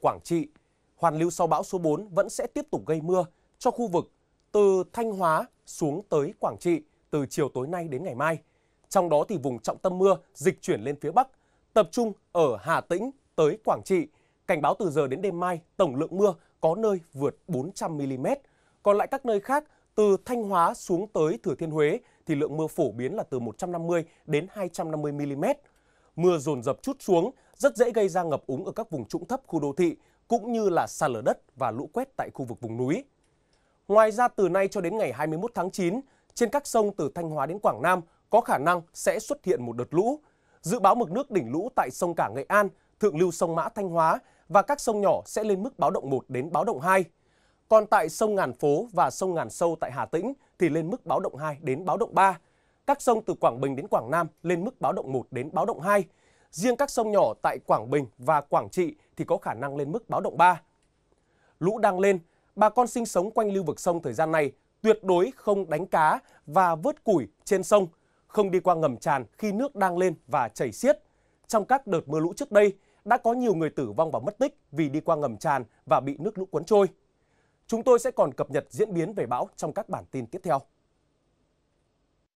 Quảng Trị, hoàn lưu sau bão số 4 vẫn sẽ tiếp tục gây mưa cho khu vực từ Thanh Hóa xuống tới Quảng Trị từ chiều tối nay đến ngày mai. Trong đó thì vùng trọng tâm mưa dịch chuyển lên phía Bắc, tập trung ở Hà Tĩnh tới Quảng Trị. Cảnh báo từ giờ đến đêm mai tổng lượng mưa có nơi vượt 400mm. Còn lại các nơi khác từ Thanh Hóa xuống tới Thừa Thiên Huế thì lượng mưa phổ biến là từ 150 đến 250mm. Mưa dồn dập chút xuống rất dễ gây ra ngập úng ở các vùng trũng thấp khu đô thị cũng như là sạt lở đất và lũ quét tại khu vực vùng núi. Ngoài ra từ nay cho đến ngày 21 tháng 9, trên các sông từ Thanh Hóa đến Quảng Nam có khả năng sẽ xuất hiện một đợt lũ. Dự báo mực nước đỉnh lũ tại sông Cả Nghệ An, thượng lưu sông Mã Thanh Hóa và các sông nhỏ sẽ lên mức báo động 1 đến báo động 2. Còn tại sông Ngàn Phố và sông Ngàn Sâu tại Hà Tĩnh thì lên mức báo động 2 đến báo động 3. Các sông từ Quảng Bình đến Quảng Nam lên mức báo động 1 đến báo động 2. Riêng các sông nhỏ tại Quảng Bình và Quảng Trị thì có khả năng lên mức báo động 3. Lũ đang lên, bà con sinh sống quanh lưu vực sông thời gian này tuyệt đối không đánh cá và vớt củi trên sông, không đi qua ngầm tràn khi nước đang lên và chảy xiết. Trong các đợt mưa lũ trước đây, đã có nhiều người tử vong và mất tích vì đi qua ngầm tràn và bị nước lũ cuốn trôi. Chúng tôi sẽ còn cập nhật diễn biến về bão trong các bản tin tiếp theo.